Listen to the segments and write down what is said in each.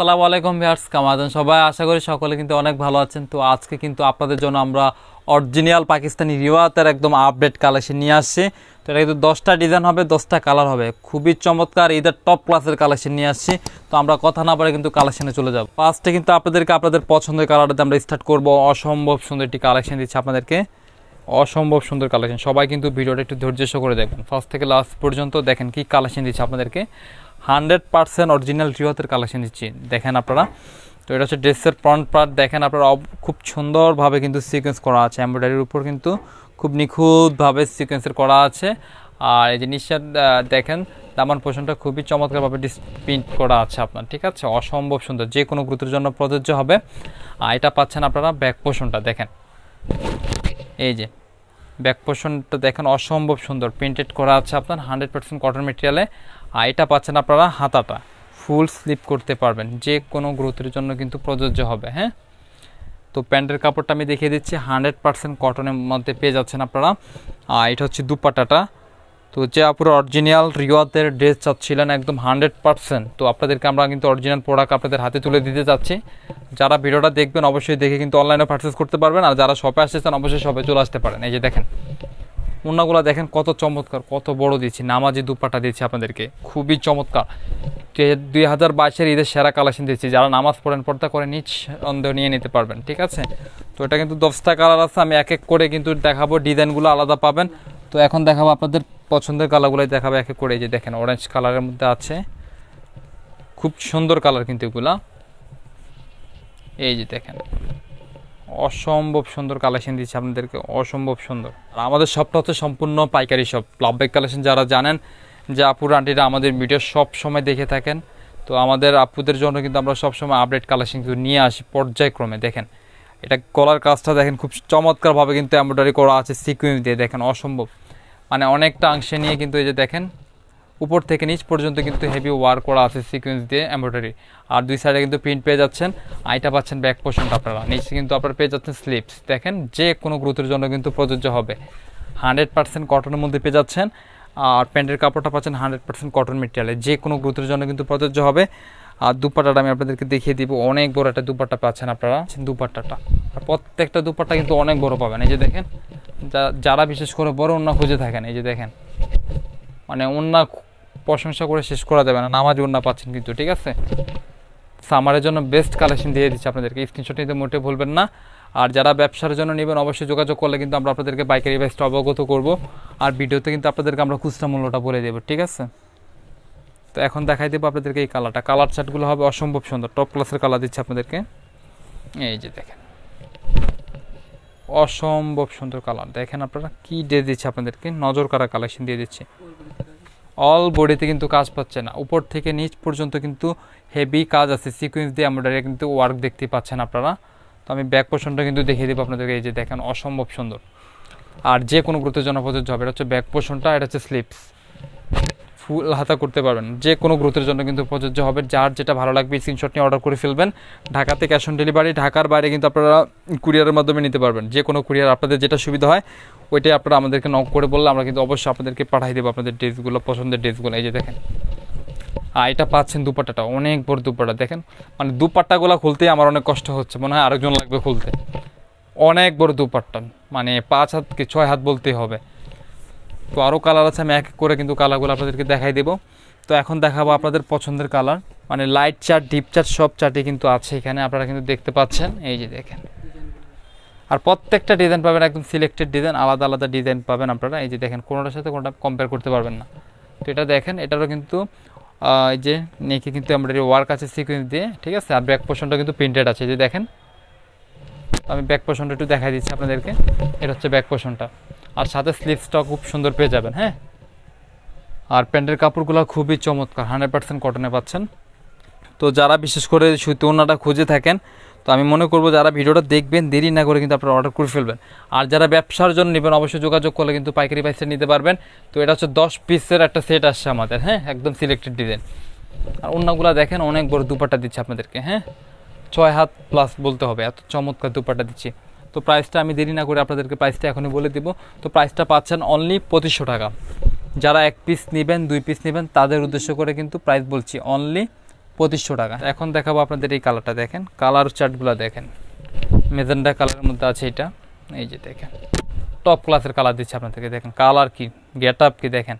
সালাম আলাইকুম ভিয়ার্স কামাজান সবাই আশা করি সকলে কিন্তু অনেক ভালো আছেন তো আজকে কিন্তু আপনাদের জন্য আমরা অরিজিনাল পাকিস্তানি রিওয়াতের একদম আপডেট কালেকশন নিয়ে আসছি তো এটা কিন্তু দশটা ডিজাইন হবে দশটা কালার হবে খুবই চমৎকার ঈদের টপ ক্লাসের কালেকশন নিয়ে আসছি তো আমরা কথা না পারে কিন্তু কালেকশনে চলে যাবো ফার্স্টে কিন্তু আপনাদেরকে আপনাদের পছন্দের কালারটাতে আমরা স্টার্ট করবো অসম্ভব সুন্দর একটি কালেকশন দিচ্ছি আপনাদেরকে অসম্ভব সুন্দর কালেকশন সবাই কিন্তু ভিডিওটা একটু ধৈর্য করে দেখবেন ফার্স্ট থেকে লাস্ট পর্যন্ত দেখেন কি কালেকশন দিচ্ছে আপনাদেরকে হান্ড্রেড পার্সেন্ট অরিজিনাল রিওতের কালেকশন নিচ্ছি দেখেন আপনারা তো এটা হচ্ছে ড্রেসের ফ্রন্ট পার্ট দেখেন আপনারা খুব সুন্দরভাবে কিন্তু সিকোয়েন্স করা আছে এমব্রয়ডারির উপর কিন্তু খুব নিখুঁতভাবে সিকোয়েন্সের করা আছে আর এই জিনিসটা দেখেন দামান পোষণটা খুবই চমৎকারভাবে প্রিন্ট করা আছে আপনার ঠিক আছে অসম্ভব সুন্দর যে কোনো গুরুত্বের জন্য প্রযোজ্য হবে আর এটা পাচ্ছেন আপনারা ব্যাক পোষণটা দেখেন এই যে ব্যাক পোষণটা দেখেন অসম্ভব সুন্দর প্রিন্টেড করা আছে আপনার হান্ড্রেড পার্সেন্ট কটন মেটেরিয়ালে আর এটা পাচ্ছেন আপনারা হাতাটা ফুল স্লিপ করতে পারবেন যে কোনো গ্রোথের জন্য কিন্তু প্রযোজ্য হবে হ্যাঁ তো প্যান্টের কাপড়টা আমি দেখিয়ে দিচ্ছি হান্ড্রেড পার্সেন্ট কটনের মধ্যে পেয়ে যাচ্ছেন আপনারা আর এটা হচ্ছে দুপাটাটা তো যে আপনার অরিজিনাল রিওয়াতের ড্রেস চাচ্ছিলেন একদম হান্ড্রেড পার্সেন্ট তো আপনাদেরকে আমরা কিন্তু অরিজিনাল প্রোডাক্ট আপনাদের হাতে তুলে দিতে চাচ্ছি যারা ভিডিওটা দেখবেন অবশ্যই দেখে কিন্তু অনলাইনে পারচেস করতে পারবেন আর যারা শপে আসতেছেন অবশ্যই শপে চলে আসতে পারেন এই যে দেখেন ওনাগুলো দেখেন কত চমৎকার কত বড় দিয়েছি নামাজি দুপাটা দিয়েছি আপনাদেরকে খুবই চমৎকার দুই হাজার বাইশের ঈদের সেরা কালেকশন দিয়েছি যারা নামাজ পড়েন পর্দা করে নিচ সন্দেহ নিয়ে নিতে পারবেন ঠিক আছে তো এটা কিন্তু দশটা কালার আছে আমি এক এক করে কিন্তু দেখাবো ডিজাইনগুলো আলাদা পাবেন তো এখন দেখাবো আপনাদের পছন্দের কালারগুলোই দেখাবো এক এক করে যে দেখেন অরেঞ্জ কালারের মধ্যে আছে খুব সুন্দর কালার কিন্তু এগুলা এই যে দেখেন অসম্ভব সুন্দর কালেকশন দিচ্ছে আপনাদেরকে অসম্ভব সুন্দর আর আমাদের শপটা হচ্ছে সম্পূর্ণ পাইকারি শপ ব্যাগ কালেকশন যারা জানেন যে আপুর আন্টিরা আমাদের ভিডিও সব সময় দেখে থাকেন তো আমাদের আপুদের জন্য কিন্তু আমরা সবসময় আপডেট কালেকশন কিন্তু নিয়ে আসি পর্যায়ক্রমে দেখেন এটা কলার কাজটা দেখেন খুব চমৎকারভাবে কিন্তু এমব্রয়ডারি করা আছে সিকুইন দিয়ে দেখেন অসম্ভব মানে অনেকটা অংশে নিয়ে কিন্তু এই যে দেখেন উপর থেকে নিচ পর্যন্ত কিন্তু হেভি ওয়ার করা আছে সিকোয়েন্স দিয়ে এম্ব্রয়ডারি আর দুই সাইডে কিন্তু প্রিন্ট পেয়ে যাচ্ছেন আইটা পাচ্ছেন ব্যাক পোর্শনটা আপনারা নিচে কিন্তু আপনারা পেয়ে যাচ্ছেন স্লিপস দেখেন যে কোনো গ্রুথের জন্য কিন্তু প্রযোজ্য হবে হান্ড্রেড পার্সেন্ট কটনের মধ্যে পেয়ে যাচ্ছেন আর প্যান্টের কাপড়টা পাচ্ছেন হান্ড্রেড পার্সেন্ট কটন মেটেরিয়ালে যে কোনো গ্রুথের জন্য কিন্তু প্রযোজ্য হবে আর দুপাটাটা আমি আপনাদেরকে দেখিয়ে দিব অনেক বড় একটা দুপাট্টা পাচ্ছেন আপনারা আচ্ছা, দুপাট্টাটা আর প্রত্যেকটা দুপাট্টা কিন্তু অনেক বড় পাবেন এই যে দেখেন যারা বিশেষ করে বড় অন্য খুঁজে থাকেন এই যে দেখেন মানে অন্য প্রশংসা করে শেষ করা যাবে না নামাজ ওড়না পাচ্ছেন কিন্তু ঠিক আছে সামারের জন্য বেস্ট কালেকশন দিয়ে দিচ্ছি আপনাদেরকে স্ক্রিনশট নিতে মোটে ভুলবেন না আর যারা ব্যবসার জন্য নেবেন অবশ্যই যোগাযোগ করলে কিন্তু আমরা আপনাদেরকে বাইকের বেস্ট অবগত করব আর ভিডিওতে কিন্তু আপনাদেরকে আমরা খুচরা মূল্যটা বলে দেবো ঠিক আছে তো এখন দেখাই দেবো আপনাদেরকে এই কালারটা কালার চার্টগুলো হবে অসম্ভব সুন্দর টপ ক্লাসের কালার দিচ্ছে আপনাদেরকে এই যে দেখেন অসম্ভব সুন্দর কালার দেখেন আপনারা কী ডে দিচ্ছে আপনাদেরকে নজর কারা কালেকশন দিয়ে দিচ্ছে অল বডিতে কিন্তু কাজ পাচ্ছে না উপর থেকে নিচ পর্যন্ত কিন্তু হেভি কাজ আছে সিকুয়েন্স দিয়ে আমরা কিন্তু ওয়ার্ক দেখতে পাচ্ছেন আপনারা তো আমি ব্যাক পোর্শনটা কিন্তু দেখিয়ে দেবো আপনাদেরকে এই যে দেখেন অসম্ভব সুন্দর আর যে কোনো গুরুত্ব জনপদের জব এটা হচ্ছে ব্যাক পোর্শনটা এটা হচ্ছে স্লিপস ফুল হাতা করতে পারবেন যে কোনো গ্রুথের জন্য কিন্তু প্রযোজ্য হবে যার যেটা ভালো লাগবে স্ক্রিনশট নিয়ে অর্ডার করে ফেলবেন ঢাকাতে ক্যাশ অন ডেলিভারি ঢাকার বাইরে কিন্তু আপনারা কুরিয়ারের মাধ্যমে নিতে পারবেন যে কোনো কুরিয়ার আপনাদের যেটা সুবিধা হয় ওইটাই আপনারা আমাদেরকে নক করে বললে আমরা কিন্তু অবশ্যই আপনাদেরকে পাঠিয়ে দেবো আপনাদের ড্রেসগুলো পছন্দের ড্রেসগুলো এই যে দেখেন আর এটা পাচ্ছেন দুপাট্টাটা অনেক বড় দুপাটা দেখেন মানে দুপাট্টাগুলো খুলতেই আমার অনেক কষ্ট হচ্ছে মনে হয় আরেকজন লাগবে খুলতে অনেক বড় দুপাট্টা মানে পাঁচ হাত কি ছয় হাত বলতেই হবে তো আরও কালার আছে আমি এক এক করে কিন্তু কালারগুলো আপনাদেরকে দেখাই দেবো তো এখন দেখাবো আপনাদের পছন্দের কালার মানে লাইট চার্ট ডিপ চার্ট সব চার্টই কিন্তু আছে এখানে আপনারা কিন্তু দেখতে পাচ্ছেন এই যে দেখেন আর প্রত্যেকটা ডিজাইন পাবেন একদম সিলেক্টেড ডিজাইন আলাদা আলাদা ডিজাইন পাবেন আপনারা এই যে দেখেন কোনোটার সাথে কোনোটা কম্পেয়ার করতে পারবেন না তো এটা দেখেন এটারও কিন্তু এই যে নেকে কিন্তু আমরা ওয়ার্ক আছে সিকুয়েন্স দিয়ে ঠিক আছে আর ব্যাক পোর্শনটা কিন্তু প্রিন্টেড আছে এই যে দেখেন আমি ব্যাক পোর্শনটা একটু দেখাই দিচ্ছি আপনাদেরকে এটা হচ্ছে ব্যাক পোর্শনটা আর সাথে স্লিভসটা খুব সুন্দর পেয়ে যাবেন হ্যাঁ আর প্যান্টের কাপড়গুলো খুবই চমৎকার হান্ড্রেড পার্সেন্ট কটনে পাচ্ছেন তো যারা বিশেষ করে সুতি ওনাটা খুঁজে থাকেন তো আমি মনে করব যারা ভিডিওটা দেখবেন দেরি না করে কিন্তু আপনারা অর্ডার করে ফেলবেন আর যারা ব্যবসার জন্য নেবেন অবশ্যই যোগাযোগ করলে কিন্তু পাইকারি পাইসে নিতে পারবেন তো এটা হচ্ছে দশ পিসের একটা সেট আসছে আমাদের হ্যাঁ একদম সিলেক্টেড ডিজাইন আর অন্যগুলো দেখেন অনেক বড় দুপাটা দিচ্ছে আপনাদেরকে হ্যাঁ ছয় হাত প্লাস বলতে হবে এত চমৎকার দুপাটা দিচ্ছে তো প্রাইসটা আমি দেরি না করে আপনাদেরকে প্রাইসটা এখনই বলে দিব তো প্রাইসটা পাচ্ছেন অনলি পঁচিশশো টাকা যারা এক পিস নেবেন দুই পিস নেবেন তাদের উদ্দেশ্য করে কিন্তু প্রাইস বলছি অনলি পঁচিশশো টাকা এখন দেখাবো আপনাদের এই কালারটা দেখেন কালার চার্টগুলো দেখেন মেজেন্ডা কালারের মধ্যে আছে এটা এই যে দেখেন টপ ক্লাসের কালার দিচ্ছে আপনাদেরকে দেখেন কালার কি গেট আপ কি দেখেন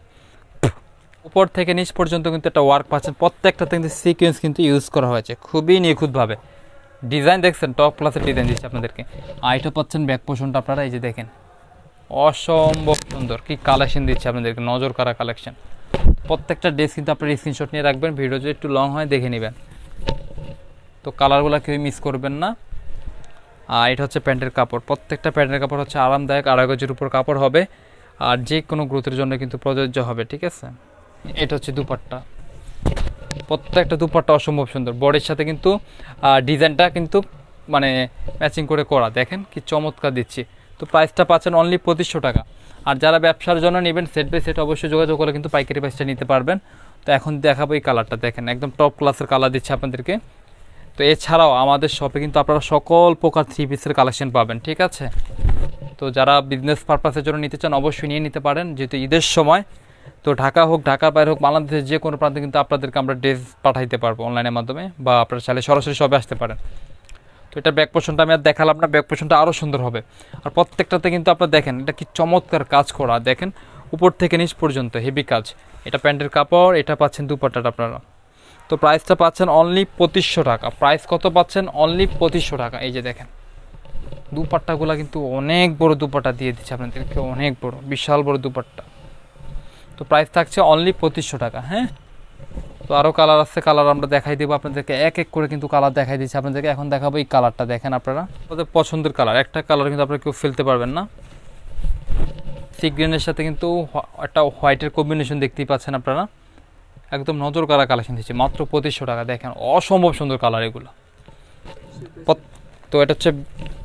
উপর থেকে নিচ পর্যন্ত কিন্তু একটা ওয়ার্ক পাচ্ছেন প্রত্যেকটাতে কিন্তু সিকোয়েন্স কিন্তু ইউজ করা হয়েছে খুবই নিখুঁতভাবে ডিজাইন দেখছেন টপ ক্লাসের ডিজাইন দিচ্ছি আপনাদেরকে আইটা পাচ্ছেন ব্যাক পোষণটা আপনারা এই যে দেখেন অসম্ভব সুন্দর কি কালেকশন দিচ্ছে আপনাদেরকে নজর করা কালেকশন প্রত্যেকটা ড্রেস কিন্তু আপনারা স্ক্রিনশট নিয়ে রাখবেন ভিডিও যদি একটু লং হয় দেখে নেবেন তো কালারগুলো কেউ মিস করবেন না আর এটা হচ্ছে প্যান্টের কাপড় প্রত্যেকটা প্যান্টের কাপড় হচ্ছে আরামদায়ক আড়াই গজের উপর কাপড় হবে আর যে কোনো গ্রোথের জন্য কিন্তু প্রযোজ্য হবে ঠিক আছে এটা হচ্ছে দুপাট্টা প্রত্যেকটা দুপাট্টা অসম্ভব সুন্দর বডির সাথে কিন্তু ডিজাইনটা কিন্তু মানে ম্যাচিং করে করা দেখেন কি চমৎকার দিচ্ছি তো প্রাইসটা পাচ্ছেন অনলি পঁচিশশো টাকা আর যারা ব্যবসার জন্য নেবেন সেট বাই সেট অবশ্যই যোগাযোগ করলে কিন্তু পাইকারি প্রাইসটা নিতে পারবেন তো এখন দেখাবো এই কালারটা দেখেন একদম টপ ক্লাসের কালার দিচ্ছে আপনাদেরকে তো এছাড়াও আমাদের শপে কিন্তু আপনারা সকল প্রকার থ্রি পিসের কালেকশন পাবেন ঠিক আছে তো যারা বিজনেস পারপাসের জন্য নিতে চান অবশ্যই নিয়ে নিতে পারেন যেহেতু ঈদের সময় তো ঢাকা হোক ঢাকার বাইরে হোক বাংলাদেশের যে কোনো প্রান্তে কিন্তু আপনাদেরকে আমরা ড্রেস পাঠাইতে পারবো অনলাইনের মাধ্যমে বা আপনারা চাইলে সরাসরি সবে আসতে পারেন তো এটা ব্যাক পোর্শনটা আমি আর দেখালাম না ব্যাক পোর্শনটা আরও সুন্দর হবে আর প্রত্যেকটাতে কিন্তু আপনারা দেখেন এটা কি চমৎকার কাজ করা দেখেন উপর থেকে নিচ পর্যন্ত হেভি কাজ এটা প্যান্টের কাপড় এটা পাচ্ছেন দুপাট্টাটা আপনারা তো প্রাইসটা পাচ্ছেন অনলি পঁচিশশো টাকা প্রাইস কত পাচ্ছেন অনলি পঁচিশশো টাকা এই যে দেখেন দুপাট্টাগুলো কিন্তু অনেক বড় দুপাট্টা দিয়ে দিচ্ছে আপনাদেরকে অনেক বড় বিশাল বড় দুপাট্টা তো প্রাইস থাকছে অনলি পঁচিশশো টাকা হ্যাঁ তো আরও কালার আছে কালার আমরা দেখাই দেবো আপনাদেরকে এক এক করে কিন্তু কালার দেখাই দিচ্ছি আপনাদেরকে এখন দেখাবো এই কালারটা দেখেন আপনারা আমাদের পছন্দের কালার একটা কালার কিন্তু আপনারা কেউ ফেলতে পারবেন না সি গ্রিনের সাথে কিন্তু একটা হোয়াইটের কম্বিনেশন দেখতেই পাচ্ছেন আপনারা একদম নজর কারা কালেকশন দিচ্ছে মাত্র পঁচিশশো টাকা দেখেন অসম্ভব সুন্দর কালার এগুলো তো এটা হচ্ছে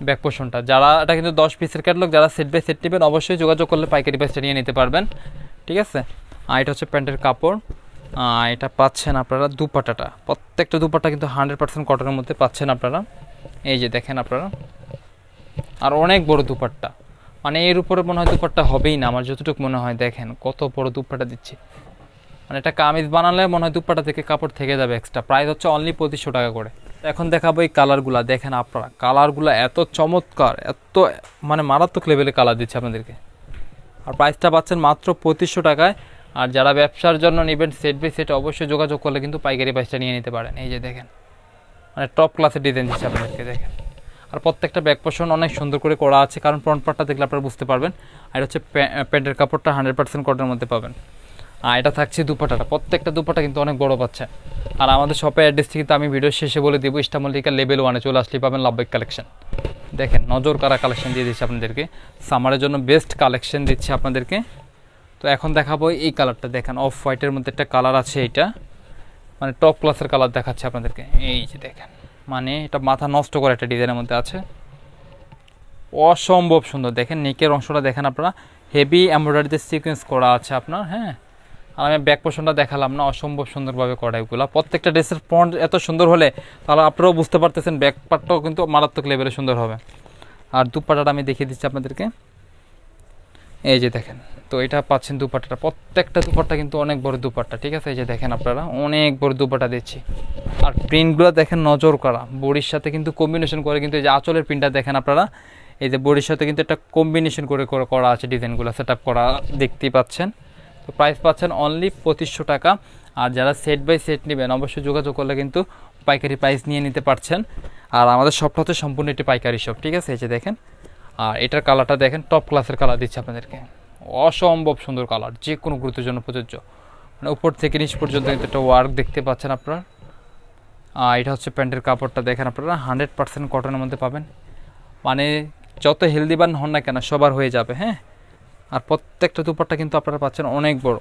ব্যাক পোষণটা যারা এটা কিন্তু দশ পিসের ক্যাটলগ যারা সেট বাই সেট নেবেন অবশ্যই যোগাযোগ করলে পাইকারি প্রাইসটা নিয়ে নিতে পারবেন ঠিক আছে আর এটা হচ্ছে প্যান্টের কাপড় এটা পাচ্ছেন আপনারা দুপাটাটা প্রত্যেকটা দুপাটা কিন্তু হান্ড্রেড পার্সেন্ট কটনের মধ্যে পাচ্ছেন আপনারা এই যে দেখেন আপনারা আর অনেক বড় দুপাট্টা মানে এর উপরে মনে হয় দুপাট্টা হবেই না আমার যতটুকু মনে হয় দেখেন কত বড় দুপাটা দিচ্ছে মানে এটা কামিজ বানালে মনে হয় দুপাটা থেকে কাপড় থেকে যাবে এক্সট্রা প্রাইস হচ্ছে অনলি পঁচিশশো টাকা করে এখন দেখাবো এই কালারগুলো দেখেন আপনারা কালারগুলো এত চমৎকার এত মানে মারাত্মক লেভেলে কালার দিচ্ছে আপনাদেরকে আর প্রাইসটা পাচ্ছেন মাত্র পঁচিশশো টাকায় আর যারা ব্যবসার জন্য নেবেন সেট বাই সেট অবশ্যই যোগাযোগ করলে কিন্তু পাইকারি প্রাইসটা নিয়ে নিতে পারেন এই যে দেখেন মানে টপ ক্লাসের ডিজাইন দিচ্ছে আপনাদেরকে দেখেন আর প্রত্যেকটা ব্যাক পোর্শন অনেক সুন্দর করে করা আছে কারণ ফ্রন্ট পার্টটা দেখলে আপনারা বুঝতে পারবেন আর এটা হচ্ছে প্যান্টের কাপড়টা হান্ড্রেড পার্সেন্ট কটনের মধ্যে পাবেন আর এটা থাকছে দুপাটাটা প্রত্যেকটা দুপাটা কিন্তু অনেক বড় পাচ্ছে আর আমাদের শপের অ্যাড্রেস কিন্তু আমি ভিডিও শেষে বলে দেবো ইস্টামলিকা লেভেল ওয়ানে চলে আসলে পাবেন লাভ বাইক কালেকশন দেখেন নজর কারা কালেকশন দিয়ে দিচ্ছি আপনাদেরকে সামারের জন্য বেস্ট কালেকশন দিচ্ছি আপনাদেরকে তো এখন দেখাবো এই কালারটা দেখেন অফ হোয়াইটের মধ্যে একটা কালার আছে এটা মানে টপ ক্লাসের কালার দেখাচ্ছে আপনাদেরকে এই যে দেখেন মানে এটা মাথা নষ্ট করে একটা ডিজাইনের মধ্যে আছে অসম্ভব সুন্দর দেখেন নেকের অংশটা দেখেন আপনারা হেভি এমব্রয়ডারিতে সিকোয়েন্স করা আছে আপনার হ্যাঁ আর আমি ব্যাক পোর্শনটা দেখালাম না অসম্ভব সুন্দরভাবে কড়াইগুলো প্রত্যেকটা ড্রেসের ফ্রন্ট এত সুন্দর হলে তাহলে আপনারাও বুঝতে পারতেছেন ব্যাক পার্টটাও কিন্তু মারাত্মক লেভেলে সুন্দর হবে আর দুপাটাটা আমি দেখিয়ে দিচ্ছি আপনাদেরকে এই যে দেখেন তো এটা পাচ্ছেন দুপাট্টাটা প্রত্যেকটা দুপাট্টা কিন্তু অনেক বড় দুপাট্টা ঠিক আছে এই যে দেখেন আপনারা অনেক বড় দুপাট্টা দিচ্ছি আর প্রিন্টগুলো দেখেন নজর করা বড়ির সাথে কিন্তু কম্বিনেশন করে কিন্তু এই যে আঁচলের প্রিন্টটা দেখেন আপনারা এই যে বড়ির সাথে কিন্তু একটা কম্বিনেশন করে করা আছে ডিজাইনগুলো সেট করা দেখতেই পাচ্ছেন তো প্রাইস পাচ্ছেন অনলি পঁচিশশো টাকা আর যারা সেট বাই সেট নেবেন অবশ্যই যোগাযোগ করলে কিন্তু পাইকারি প্রাইস নিয়ে নিতে পারছেন আর আমাদের শপটা হচ্ছে সম্পূর্ণ একটি পাইকারি শপ ঠিক আছে এই যে দেখেন আর এটার কালারটা দেখেন টপ ক্লাসের কালার দিচ্ছে আপনাদেরকে অসম্ভব সুন্দর কালার যে কোনো গুরুত্বের জন্য প্রযোজ্য মানে উপর থেকে নিচ পর্যন্ত কিন্তু একটা ওয়ার্ক দেখতে পাচ্ছেন আপনারা আর এটা হচ্ছে প্যান্টের কাপড়টা দেখেন আপনারা হান্ড্রেড পার্সেন্ট কটনের মধ্যে পাবেন মানে যত হেলদি বান হন না কেন সবার হয়ে যাবে হ্যাঁ আর প্রত্যেকটা দুপাট্টা কিন্তু আপনারা পাচ্ছেন অনেক বড়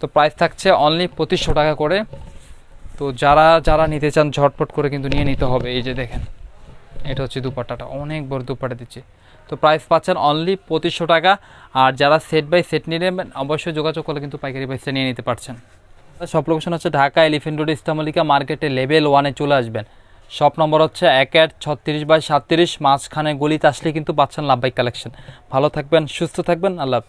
তো প্রাইস থাকছে অনলি পঁচিশশো টাকা করে তো যারা যারা নিতে চান ঝটপট করে কিন্তু নিয়ে নিতে হবে এই যে দেখেন এটা হচ্ছে দুপাট্টাটা অনেক বড় দুপাট্টা দিচ্ছে তো প্রাইস পাচ্ছেন অনলি পঁচিশশো টাকা আর যারা সেট বাই সেট নিয়ে নেবেন অবশ্যই যোগাযোগ করলে কিন্তু পাইকারি প্রাইসে নিয়ে নিতে পারছেন সব লোকেশন হচ্ছে ঢাকা এলিফেন্ট রোড ইস্তামলিকা মার্কেটে লেভেল ওয়ানে চলে আসবেন শপ নম্বর হচ্ছে এক এক ছত্রিশ বাই সাতত্রিশ মাঝখানে গলিতে আসলে কিন্তু পাচ্ছেন লাভবাই কালেকশন ভালো থাকবেন সুস্থ থাকবেন আল্লাহ